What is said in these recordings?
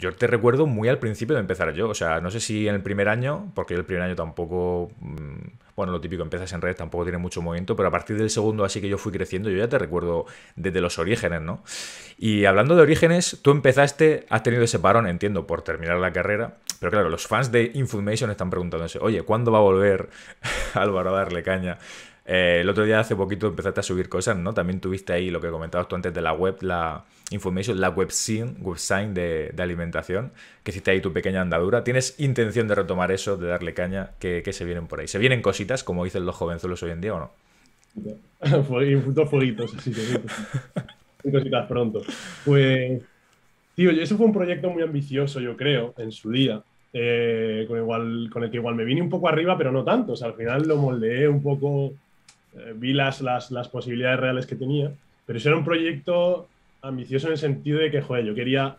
yo te recuerdo muy al principio de empezar yo, o sea, no sé si en el primer año, porque el primer año tampoco, mm, bueno, lo típico, empiezas en redes, tampoco tiene mucho movimiento, pero a partir del segundo así que yo fui creciendo, yo ya te recuerdo desde los orígenes, ¿no? Y hablando de orígenes, tú empezaste, has tenido ese parón, entiendo, por terminar la carrera, pero claro, los fans de InfoMation están preguntándose, oye, ¿cuándo va a volver Álvaro a darle caña? Eh, el otro día, hace poquito, empezaste a subir cosas, ¿no? También tuviste ahí lo que comentabas tú antes de la web, la Information, la website, de, de alimentación, que hiciste ahí tu pequeña andadura. ¿Tienes intención de retomar eso, de darle caña? que se vienen por ahí? ¿Se vienen cositas, como dicen los jovenzuelos hoy en día o no? Dos fueguitos, así que cositas pronto. Pues, tío, eso fue un proyecto muy ambicioso, yo creo, en su día. Eh, con, igual, con el que igual me vine un poco arriba, pero no tanto. O sea, al final lo moldeé un poco, eh, vi las, las, posibilidades reales que tenía. Pero eso era un proyecto ambicioso en el sentido de que, joder, yo quería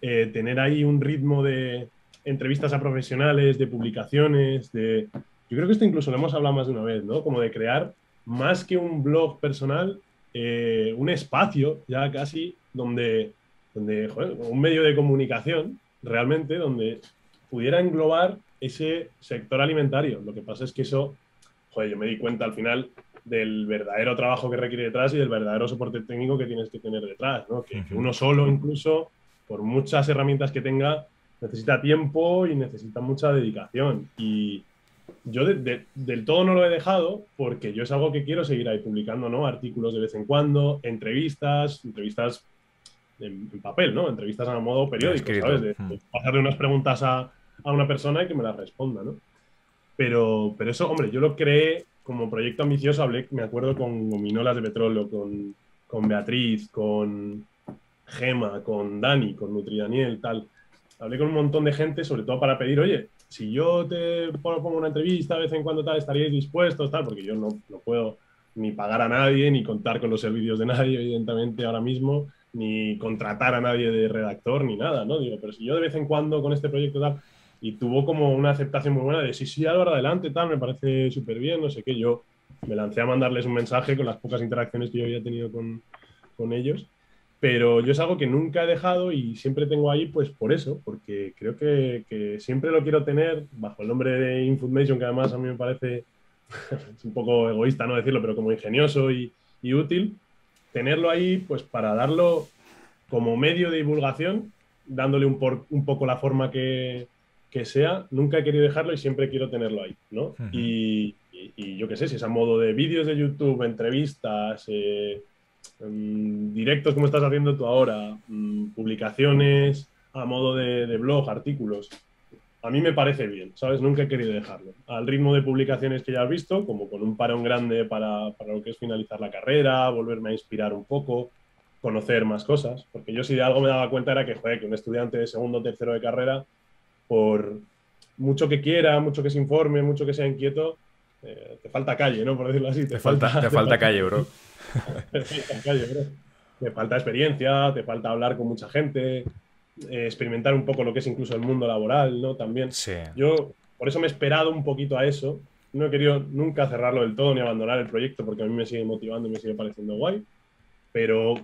eh, tener ahí un ritmo de entrevistas a profesionales, de publicaciones, de... Yo creo que esto incluso lo hemos hablado más de una vez, ¿no? Como de crear más que un blog personal, eh, un espacio ya casi donde, donde joder, un medio de comunicación realmente, donde pudiera englobar ese sector alimentario. Lo que pasa es que eso, joder, yo me di cuenta al final, del verdadero trabajo que requiere detrás y del verdadero soporte técnico que tienes que tener detrás, ¿no? que, uno solo incluso, por muchas herramientas que tenga, necesita tiempo y necesita mucha dedicación. Y yo del todo no lo he dejado porque yo es algo que quiero seguir ahí publicando, ¿no? Artículos de vez en cuando, entrevistas, entrevistas en, papel, ¿no? Entrevistas a modo periódico, ¿sabes? De, pasarle unas preguntas a, una persona y que me las responda, ¿no? Pero, pero eso, hombre, yo lo creé como proyecto ambicioso hablé, me acuerdo con Minolas de Petróleo, con, con Beatriz, con Gema, con Dani, con Nutri Daniel, tal. Hablé con un montón de gente, sobre todo para pedir, oye, si yo te pongo una entrevista de vez en cuando, tal, estaríais dispuestos, tal, porque yo no, no puedo ni pagar a nadie, ni contar con los servicios de nadie, evidentemente, ahora mismo, ni contratar a nadie de redactor, ni nada, ¿no? Digo, pero si yo de vez en cuando con este proyecto tal, y tuvo como una aceptación muy buena de sí, sí, Álvaro, adelante, tal, me parece súper bien, no sé qué. Yo me lancé a mandarles un mensaje con las pocas interacciones que yo había tenido con, con ellos, pero yo es algo que nunca he dejado y siempre tengo ahí, pues por eso, porque creo que, que siempre lo quiero tener bajo el nombre de Information, que además a mí me parece es un poco egoísta no decirlo, pero como ingenioso y, y, útil, tenerlo ahí pues para darlo como medio de divulgación, dándole un, por, un poco la forma que, que sea, nunca he querido dejarlo y siempre quiero tenerlo ahí, ¿no? y, yo qué sé, si es a modo de vídeos de YouTube, entrevistas, eh, mm, directos como estás haciendo tú ahora, mm, publicaciones, a modo de, blog, artículos. A mí me parece bien, ¿sabes? Nunca he querido dejarlo. Al ritmo de publicaciones que ya has visto, como con un parón grande para, para lo que es finalizar la carrera, volverme a inspirar un poco, conocer más cosas. Porque yo si de algo me daba cuenta era que, joder, que un estudiante de segundo o tercero de carrera por mucho que quiera, mucho que se informe, mucho que sea inquieto, eh, te falta calle, ¿no? Por decirlo así. Te, falta, calle, bro. te falta calle, bro. Te falta experiencia, te falta hablar con mucha gente, eh, experimentar un poco lo que es incluso el mundo laboral, ¿no? También. Yo por eso me he esperado un poquito a eso. No he querido nunca cerrarlo del todo ni abandonar el proyecto porque a mí me sigue motivando y me sigue pareciendo guay. Pero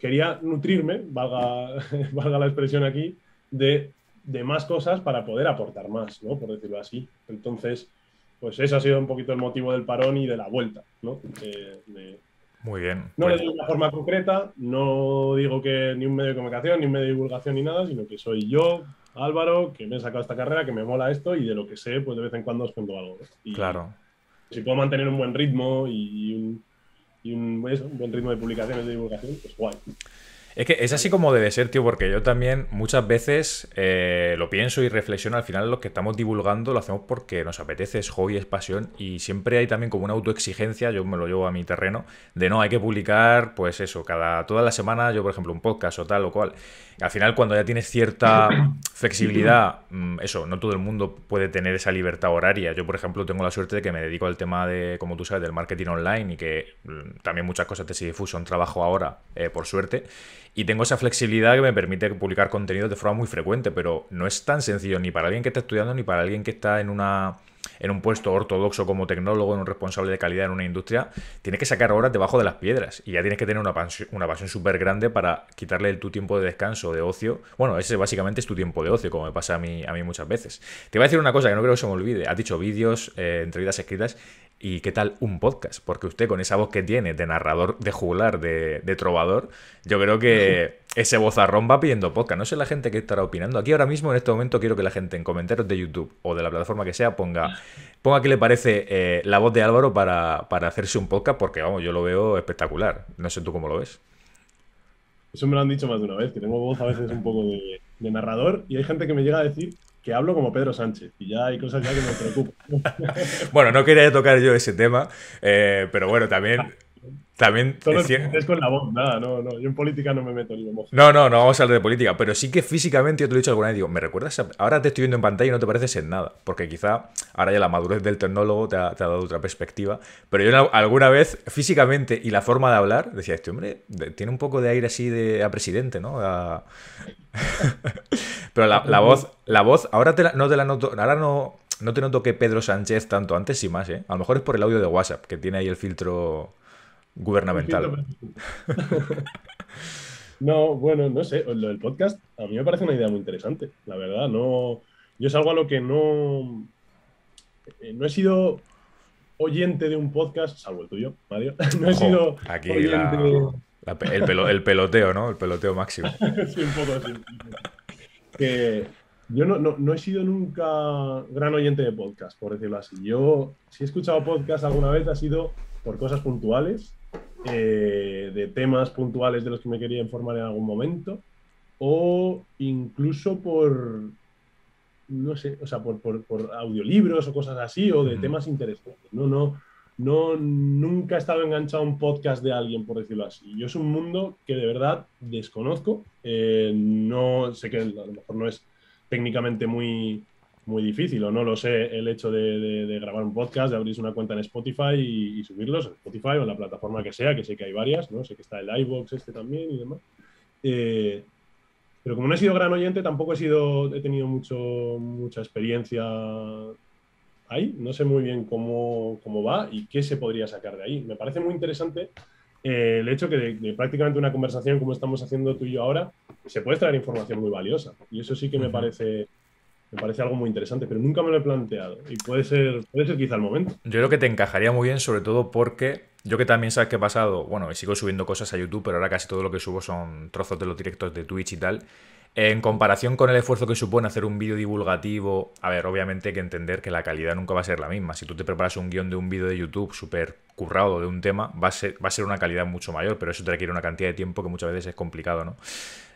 quería nutrirme, valga, valga la expresión aquí, de de más cosas para poder aportar más, ¿no? Por decirlo así. Entonces, pues ese ha sido un poquito el motivo del parón y de la vuelta, ¿no? Muy bien. No pues le digo de una forma concreta, no digo que ni un medio de comunicación, ni un medio de divulgación, ni nada, sino que soy yo, Álvaro, que me he sacado esta carrera, que me mola esto y de lo que sé, pues de vez en cuando os cuento algo. Y claro. Si puedo mantener un buen ritmo y un, un buen ritmo de publicaciones de divulgación, pues guay. Es que es así como debe ser, tío, porque yo también muchas veces eh, lo pienso y reflexiono. Al final, lo que estamos divulgando lo hacemos porque nos apetece, es hobby, es pasión. Y siempre hay también como una autoexigencia, yo me lo llevo a mi terreno, de no, hay que publicar, pues eso, cada toda la semana, yo por ejemplo, un podcast o tal o cual. Al final, cuando ya tienes cierta flexibilidad, mm, eso, no todo el mundo puede tener esa libertad horaria. Yo, por ejemplo, tengo la suerte de que me dedico al tema de, como tú sabes, del marketing online y que mm, también muchas cosas te se en trabajo ahora, eh, por suerte. Y tengo esa flexibilidad que me permite publicar contenido de forma muy frecuente, pero no es tan sencillo ni para alguien que está estudiando ni para alguien que está en una en un puesto ortodoxo como tecnólogo, en un responsable de calidad en una industria, tienes que sacar horas debajo de las piedras y ya tienes que tener una pasión, súper grande para quitarle tu tiempo de descanso, de ocio. Bueno, ese básicamente es tu tiempo de ocio, como me pasa a mí, a mí muchas veces. Te voy a decir una cosa que no creo que se me olvide. Has dicho vídeos, eh, entrevistas escritas. ¿Y qué tal un podcast? Porque usted con esa voz que tiene de narrador, de juglar, de, trovador, yo creo que ese vozarrón va pidiendo podcast. No sé la gente que estará opinando. Aquí ahora mismo, en este momento, quiero que la gente en comentarios de YouTube o de la plataforma que sea ponga, ponga qué le parece eh, la voz de Álvaro para, hacerse un podcast, porque vamos, yo lo veo espectacular. No sé tú cómo lo ves. Eso me lo han dicho más de una vez, que tengo voz a veces un poco de narrador y hay gente que me llega a decir hablo como Pedro Sánchez y ya hay cosas ya que me preocupan. bueno, no quería tocar yo ese tema, eh, pero bueno, también... También Solo es con la voz, nada, no, no, yo en política no me meto ni me No, no, no vamos a hablar de política, pero sí que físicamente yo te lo he dicho alguna vez, digo, ¿me recuerdas? Ahora te estoy viendo en pantalla y no te pareces en nada, porque quizá ahora ya la madurez del tecnólogo te ha, te ha dado otra perspectiva, pero yo alguna vez físicamente y la forma de hablar decía, este hombre tiene un poco de aire así de a presidente, ¿no? A... Pero la, voz, la voz, ahora no te la noto, ahora no, no te noto que Pedro Sánchez tanto antes y más, ¿eh? A lo mejor es por el audio de WhatsApp, que tiene ahí el filtro gubernamental. No, bueno, no sé, lo del podcast a mí me parece una idea muy interesante, la verdad, no yo es algo a lo que no eh, no he sido oyente de un podcast, salvo el tuyo, Mario. No he sido aquí el, el peloteo, ¿no? El peloteo máximo. sí, un poco así que yo no, no, he sido nunca gran oyente de podcast, por decirlo así. Yo, si he escuchado podcast alguna vez, ha sido por cosas puntuales, eh, de temas puntuales de los que me quería informar en algún momento, o incluso por, no sé, o sea, por, por, audiolibros o cosas así, o de temas interesantes. No, no, no, nunca he estado enganchado a un podcast de alguien, por decirlo así. Yo es un mundo que de verdad desconozco. Eh, no sé que a lo mejor no es técnicamente muy, muy difícil, o no lo sé, el hecho de, grabar un podcast, de abrirse una cuenta en Spotify y, subirlos en Spotify o en la plataforma que sea, que sé que hay varias, ¿no? Sé que está el iBox este también y demás. Eh, pero como no he sido gran oyente, tampoco he sido, he tenido mucho, mucha experiencia ahí. No sé muy bien cómo, cómo va y qué se podría sacar de ahí. Me parece muy interesante eh, el hecho que de, prácticamente una conversación como estamos haciendo tú y yo ahora, se puede traer información muy valiosa. Y eso sí que me parece, me parece algo muy interesante, pero nunca me lo he planteado. Y puede ser, puede ser quizá el momento. Yo creo que te encajaría muy bien, sobre todo porque yo que también sabes que he pasado, bueno, sigo subiendo cosas a YouTube, pero ahora casi todo lo que subo son trozos de los directos de Twitch y tal. En comparación con el esfuerzo que supone hacer un vídeo divulgativo, a ver, obviamente hay que entender que la calidad nunca va a ser la misma. Si tú te preparas un guión de un vídeo de YouTube súper currado de un tema, va a, ser, va a ser una calidad mucho mayor, pero eso te requiere una cantidad de tiempo que muchas veces es complicado, ¿no?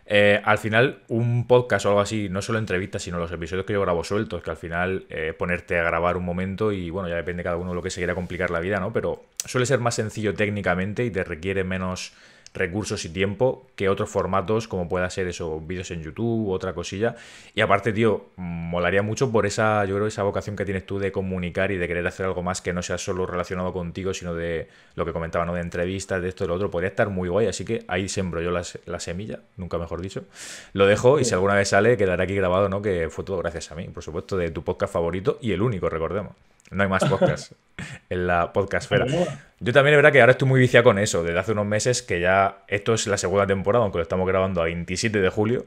Eh, al final, un podcast o algo así, no solo entrevistas, sino los episodios que yo grabo sueltos, que al final eh, ponerte a grabar un momento y bueno, ya depende cada uno de lo que se quiera complicar la vida, ¿no? Pero suele ser más sencillo técnicamente y te requiere menos recursos y tiempo que otros formatos como pueda ser eso, vídeos en YouTube otra cosilla. Y aparte, tío, molaría mucho por esa, yo creo, esa vocación que tienes tú de comunicar y de querer hacer algo más que no sea solo relacionado contigo, sino de lo que comentaba, ¿no? De entrevistas, de esto, y lo otro. Podría estar muy guay, así que ahí sembro yo la, la semilla, nunca mejor dicho. Lo dejo y si alguna vez sale, quedará aquí grabado, ¿no? Que fue todo gracias a mí, por supuesto, de tu podcast favorito y el único, recordemos. No hay más podcast en la podcastfera. Yo también es verdad que ahora estoy muy viciado con eso, desde hace unos meses que ya esto es la segunda temporada, aunque lo estamos grabando a 27 de julio.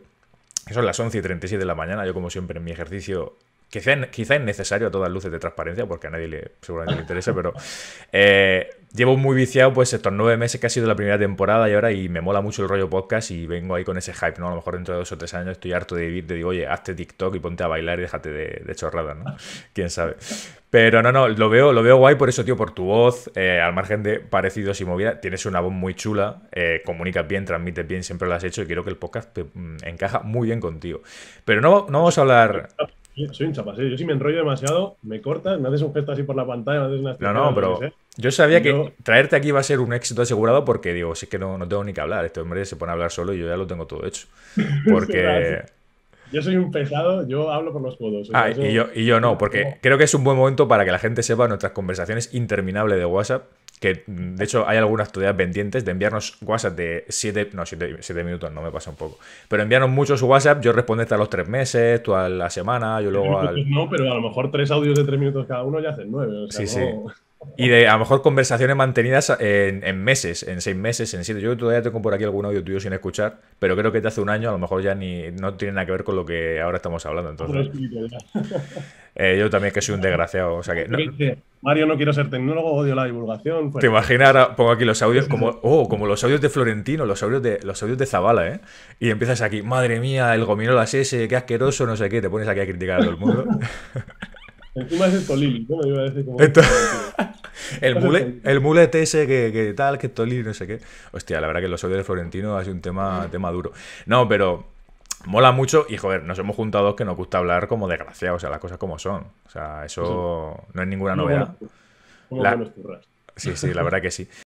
Eso es las 11 y 37 de la mañana, yo como siempre en mi ejercicio Quizá, quizá, es necesario a todas luces de transparencia, porque a nadie le, seguramente le interesa, pero eh, llevo muy viciado pues estos nueve meses que ha sido la primera temporada y ahora y me mola mucho el rollo podcast y vengo ahí con ese hype, ¿no? A lo mejor dentro de dos o tres años estoy harto de vivir, te digo, oye, hazte TikTok y ponte a bailar y déjate de, de chorradas, ¿no? Quién sabe. Pero no, no, lo veo, lo veo guay por eso, tío, por tu voz, eh, al margen de parecidos y movidas. tienes una voz muy chula, eh, comunicas bien, transmites bien, siempre lo has hecho y creo que el podcast te, mm, encaja muy bien contigo. Pero no, no vamos a hablar soy un chapas, ¿eh? yo si me enrollo demasiado, me cortas, me haces un gesto así por la pantalla, me haces una... No, no, pero yo sabía que traerte aquí iba a ser un éxito asegurado porque digo, si es que no, no tengo ni que hablar, este hombre se pone a hablar solo y yo ya lo tengo todo hecho. Porque... Yo soy un pesado, yo hablo con los codos. Ah, y, yo, y yo no, porque creo que es un buen momento para que la gente sepa nuestras conversaciones interminables de WhatsApp, que de hecho hay algunas todavía pendientes de enviarnos WhatsApp de 7, no, 7, minutos, no me pasa un poco, pero enviarnos muchos WhatsApp, yo responderte a los 3 meses, tú a la semana, yo luego al... No, pero a lo mejor tres audios de 3 minutos cada uno ya hacen 9. O sea, sí, sí. Y de a lo mejor conversaciones mantenidas en, meses, en seis meses, en siete. Yo todavía tengo por aquí algún audio tuyo sin escuchar, pero creo que te hace un año a lo mejor ya ni no tiene nada que ver con lo que ahora estamos hablando. Entonces, eh, yo también que soy un desgraciado. Mario, no quiero ser tecnólogo, odio la divulgación. Pues. Te imaginas, ahora pongo aquí los audios como, oh, como los audios de Florentino, los audios de, los audios de Zavala, ¿eh? Y empiezas aquí, madre mía, el gominolas ese, qué asqueroso, no sé qué, te pones aquí a criticar a todo el mundo. Encima es el Iba a decir como el, mule, el mulete ese que, tal, que Toli, no sé qué. Hostia, la verdad que los odios de Florentino ha sido un tema, mm. tema duro. No, pero mola mucho y joder, nos hemos juntado dos que nos gusta hablar como desgraciados, o sea, las cosas como son. O sea, eso no es ninguna novedad. sí, sí, la verdad que sí.